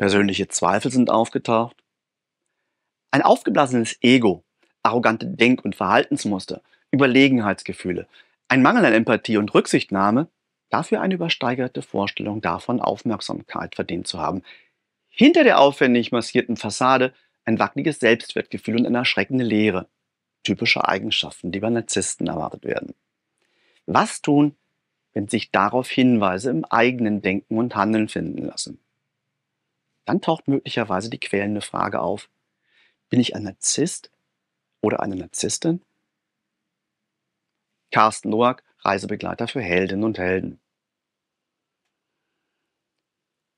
Persönliche Zweifel sind aufgetaucht. Ein aufgeblasenes Ego, arrogante Denk- und Verhaltensmuster, Überlegenheitsgefühle, ein Mangel an Empathie und Rücksichtnahme, dafür eine übersteigerte Vorstellung davon, Aufmerksamkeit verdient zu haben. Hinter der aufwendig massierten Fassade ein wackeliges Selbstwertgefühl und eine erschreckende Leere. Typische Eigenschaften, die bei Narzissten erwartet werden. Was tun, wenn sich darauf Hinweise im eigenen Denken und Handeln finden lassen? dann taucht möglicherweise die quälende Frage auf, bin ich ein Narzisst oder eine Narzisstin? Carsten Noack, Reisebegleiter für Heldinnen und Helden.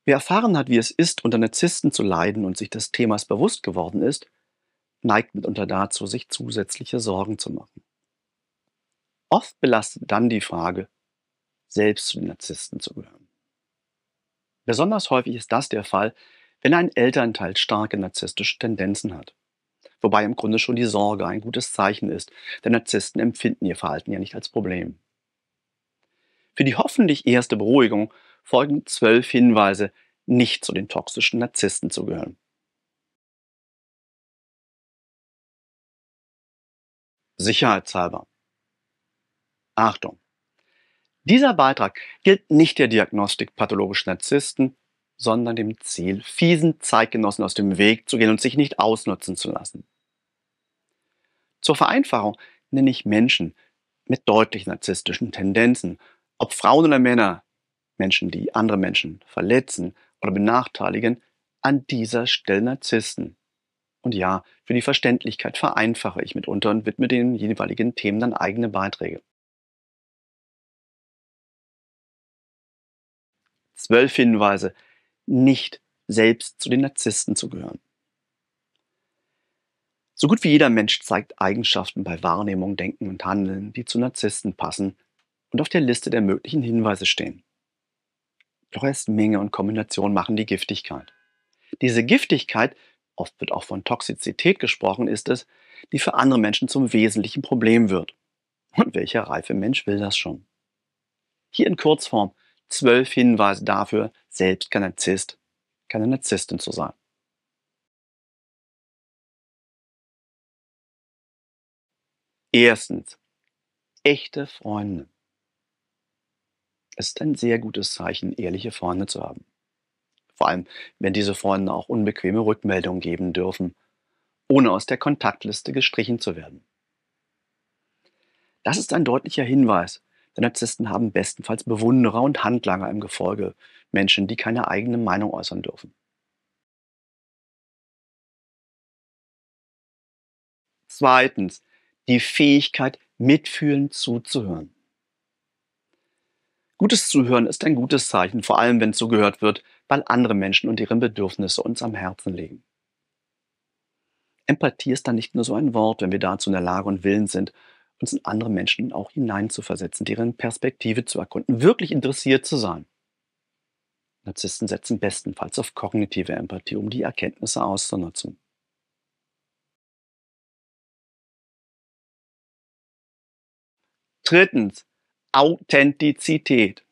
Wer erfahren hat, wie es ist, unter Narzissten zu leiden und sich des Themas bewusst geworden ist, neigt mitunter dazu, sich zusätzliche Sorgen zu machen. Oft belastet dann die Frage, selbst zu den Narzissten zu gehören. Besonders häufig ist das der Fall, wenn ein Elternteil starke narzisstische Tendenzen hat. Wobei im Grunde schon die Sorge ein gutes Zeichen ist, denn Narzissten empfinden ihr Verhalten ja nicht als Problem. Für die hoffentlich erste Beruhigung folgen zwölf Hinweise, nicht zu den toxischen Narzissten zu gehören. Sicherheitshalber. Achtung! Dieser Beitrag gilt nicht der Diagnostik pathologisch Narzissten sondern dem Ziel, fiesen Zeitgenossen aus dem Weg zu gehen und sich nicht ausnutzen zu lassen. Zur Vereinfachung nenne ich Menschen mit deutlich narzisstischen Tendenzen, ob Frauen oder Männer, Menschen, die andere Menschen verletzen oder benachteiligen, an dieser Stelle Narzissten. Und ja, für die Verständlichkeit vereinfache ich mitunter und widme den jeweiligen Themen dann eigene Beiträge. Zwölf Hinweise, nicht selbst zu den Narzissten zu gehören. So gut wie jeder Mensch zeigt Eigenschaften bei Wahrnehmung, Denken und Handeln, die zu Narzissten passen und auf der Liste der möglichen Hinweise stehen. Doch erst Menge und Kombination machen die Giftigkeit. Diese Giftigkeit, oft wird auch von Toxizität gesprochen, ist es, die für andere Menschen zum wesentlichen Problem wird. Und welcher reife Mensch will das schon? Hier in Kurzform zwölf Hinweise dafür, selbst kein Narzisst, keine Narzisstin zu sein. Erstens, echte Freunde. Es ist ein sehr gutes Zeichen, ehrliche Freunde zu haben. Vor allem, wenn diese Freunde auch unbequeme Rückmeldungen geben dürfen, ohne aus der Kontaktliste gestrichen zu werden. Das ist ein deutlicher Hinweis, denn Narzissten haben bestenfalls Bewunderer und Handlanger im Gefolge, Menschen, die keine eigene Meinung äußern dürfen. Zweitens, die Fähigkeit, mitfühlend zuzuhören. Gutes Zuhören ist ein gutes Zeichen, vor allem wenn zugehört wird, weil andere Menschen und deren Bedürfnisse uns am Herzen liegen. Empathie ist dann nicht nur so ein Wort, wenn wir dazu in der Lage und willens sind, uns in andere Menschen auch hineinzuversetzen, deren Perspektive zu erkunden, wirklich interessiert zu sein. Narzissten setzen bestenfalls auf kognitive Empathie, um die Erkenntnisse auszunutzen. Drittens, Authentizität.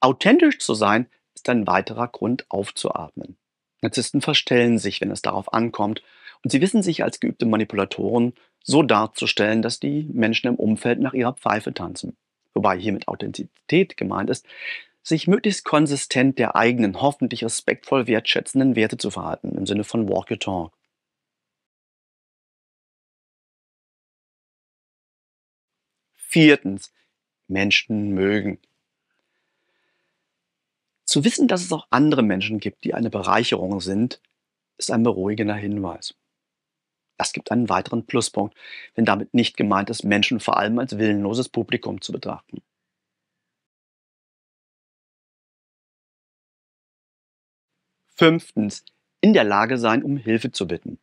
Authentisch zu sein ist ein weiterer Grund aufzuatmen. Narzissten verstellen sich, wenn es darauf ankommt, und sie wissen sich als geübte Manipulatoren so darzustellen, dass die Menschen im Umfeld nach ihrer Pfeife tanzen. Wobei hier mit Authentizität gemeint ist, sich möglichst konsistent der eigenen, hoffentlich respektvoll wertschätzenden Werte zu verhalten, im Sinne von Walk Your Talk. Viertens, Menschen mögen. Zu wissen, dass es auch andere Menschen gibt, die eine Bereicherung sind, ist ein beruhigender Hinweis. Das gibt einen weiteren Pluspunkt, wenn damit nicht gemeint ist, Menschen vor allem als willenloses Publikum zu betrachten. Fünftens, in der Lage sein, um Hilfe zu bitten.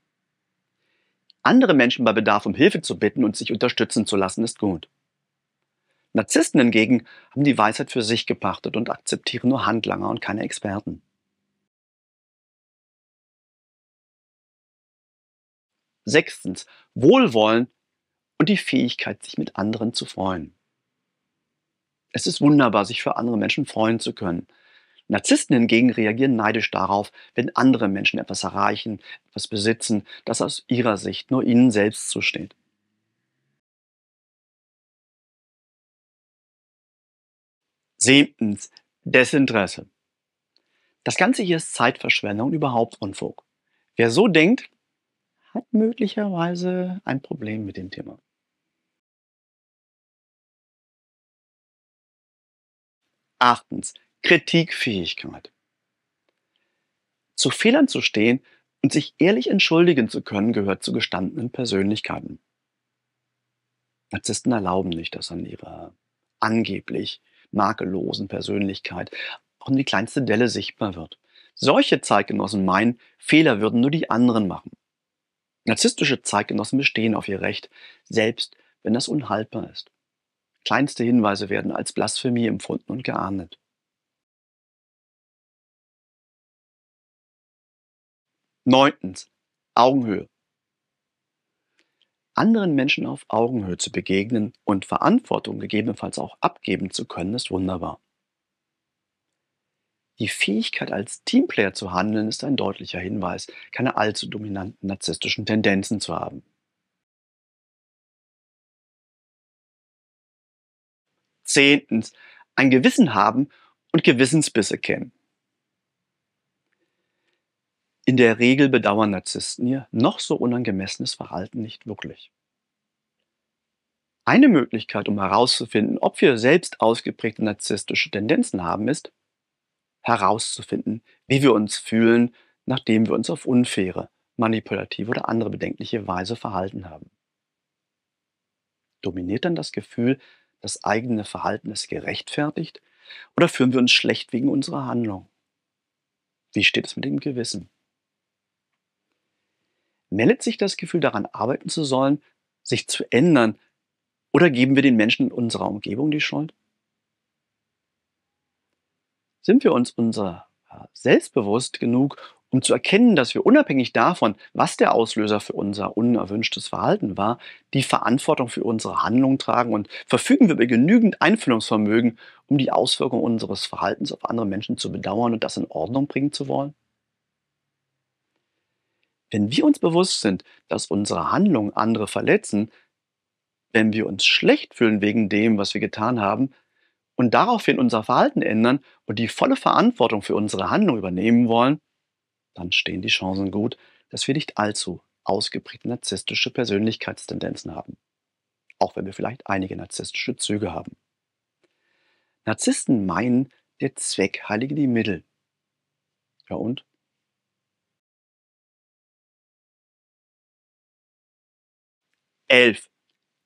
Andere Menschen bei Bedarf um Hilfe zu bitten und sich unterstützen zu lassen, ist gut. Narzissten hingegen haben die Weisheit für sich gepachtet und akzeptieren nur Handlanger und keine Experten. Sechstens, Wohlwollen und die Fähigkeit, sich mit anderen zu freuen. Es ist wunderbar, sich für andere Menschen freuen zu können. Narzissten hingegen reagieren neidisch darauf, wenn andere Menschen etwas erreichen, etwas besitzen, das aus ihrer Sicht nur ihnen selbst zusteht. Siebtens, Desinteresse. Das Ganze hier ist Zeitverschwendung und überhaupt Unfug. Wer so denkt, hat möglicherweise ein Problem mit dem Thema. Achtens, Kritikfähigkeit. Zu Fehlern zu stehen und sich ehrlich entschuldigen zu können, gehört zu gestandenen Persönlichkeiten. Narzissten erlauben nicht, dass an ihrer angeblich makellosen Persönlichkeit auch nur die kleinste Delle sichtbar wird. Solche Zeitgenossen meinen, Fehler würden nur die anderen machen. Narzisstische Zeitgenossen bestehen auf ihr Recht, selbst wenn das unhaltbar ist. Kleinste Hinweise werden als Blasphemie empfunden und geahndet. Neuntens. Augenhöhe. Anderen Menschen auf Augenhöhe zu begegnen und Verantwortung gegebenenfalls auch abgeben zu können, ist wunderbar. Die Fähigkeit, als Teamplayer zu handeln, ist ein deutlicher Hinweis, keine allzu dominanten narzisstischen Tendenzen zu haben. Zehntens, ein Gewissen haben und Gewissensbisse kennen. In der Regel bedauern Narzissten ihr noch so unangemessenes Verhalten nicht wirklich. Eine Möglichkeit, um herauszufinden, ob wir selbst ausgeprägte narzisstische Tendenzen haben, ist, herauszufinden, wie wir uns fühlen, nachdem wir uns auf unfaire, manipulative oder andere bedenkliche Weise verhalten haben. Dominiert dann das Gefühl, das eigene Verhalten ist gerechtfertigt oder fühlen wir uns schlecht wegen unserer Handlung? Wie steht es mit dem Gewissen? Meldet sich das Gefühl daran, arbeiten zu sollen, sich zu ändern, oder geben wir den Menschen in unserer Umgebung die Schuld? sind wir uns unserer selbstbewusst genug, um zu erkennen, dass wir unabhängig davon, was der Auslöser für unser unerwünschtes Verhalten war, die Verantwortung für unsere Handlung tragen und verfügen wir über genügend Einfühlungsvermögen, um die Auswirkungen unseres Verhaltens auf andere Menschen zu bedauern und das in Ordnung bringen zu wollen? Wenn wir uns bewusst sind, dass unsere Handlungen andere verletzen, wenn wir uns schlecht fühlen wegen dem, was wir getan haben, und daraufhin unser Verhalten ändern und die volle Verantwortung für unsere Handlung übernehmen wollen, dann stehen die Chancen gut, dass wir nicht allzu ausgeprägte narzisstische Persönlichkeitstendenzen haben. Auch wenn wir vielleicht einige narzisstische Züge haben. Narzissten meinen, der Zweck heilige die Mittel. Ja und? Elf.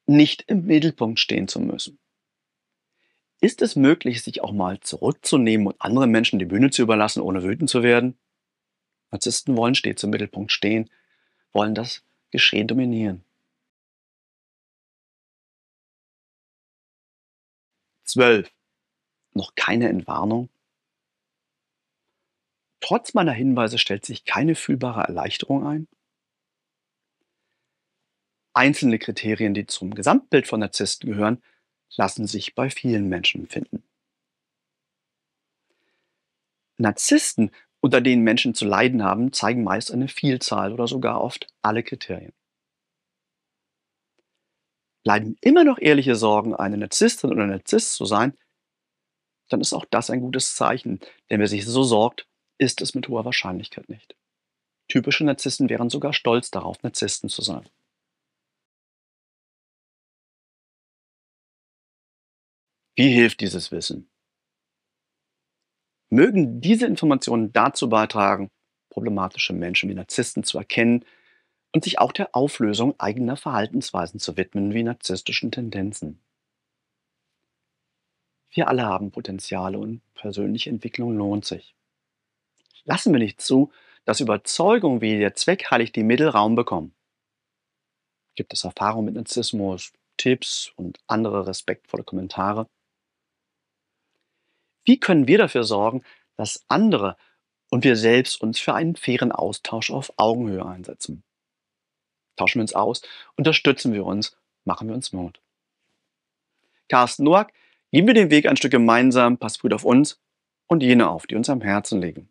Nicht im Mittelpunkt stehen zu müssen. Ist es möglich, sich auch mal zurückzunehmen und anderen Menschen die Bühne zu überlassen, ohne wütend zu werden? Narzissten wollen stets im Mittelpunkt stehen, wollen das Geschehen dominieren. 12. Noch keine Entwarnung? Trotz meiner Hinweise stellt sich keine fühlbare Erleichterung ein. Einzelne Kriterien, die zum Gesamtbild von Narzissten gehören, lassen sich bei vielen Menschen finden. Narzissten, unter denen Menschen zu leiden haben, zeigen meist eine Vielzahl oder sogar oft alle Kriterien. Leiden immer noch ehrliche Sorgen, eine Narzisstin oder Narzisst zu sein, dann ist auch das ein gutes Zeichen, denn wer sich so sorgt, ist es mit hoher Wahrscheinlichkeit nicht. Typische Narzissten wären sogar stolz darauf, Narzissten zu sein. Wie hilft dieses Wissen? Mögen diese Informationen dazu beitragen, problematische Menschen wie Narzissten zu erkennen und sich auch der Auflösung eigener Verhaltensweisen zu widmen wie narzisstischen Tendenzen. Wir alle haben Potenziale und persönliche Entwicklung lohnt sich. Lassen wir nicht zu, dass Überzeugungen wie der Zweck heiligt die Mittel Raum bekommen. Gibt es Erfahrungen mit Narzissmus, Tipps und andere respektvolle Kommentare? Wie können wir dafür sorgen, dass andere und wir selbst uns für einen fairen Austausch auf Augenhöhe einsetzen? Tauschen wir uns aus, unterstützen wir uns, machen wir uns Mut. Carsten Noack, gehen wir den Weg ein Stück gemeinsam, passt gut auf uns und jene auf, die uns am Herzen liegen.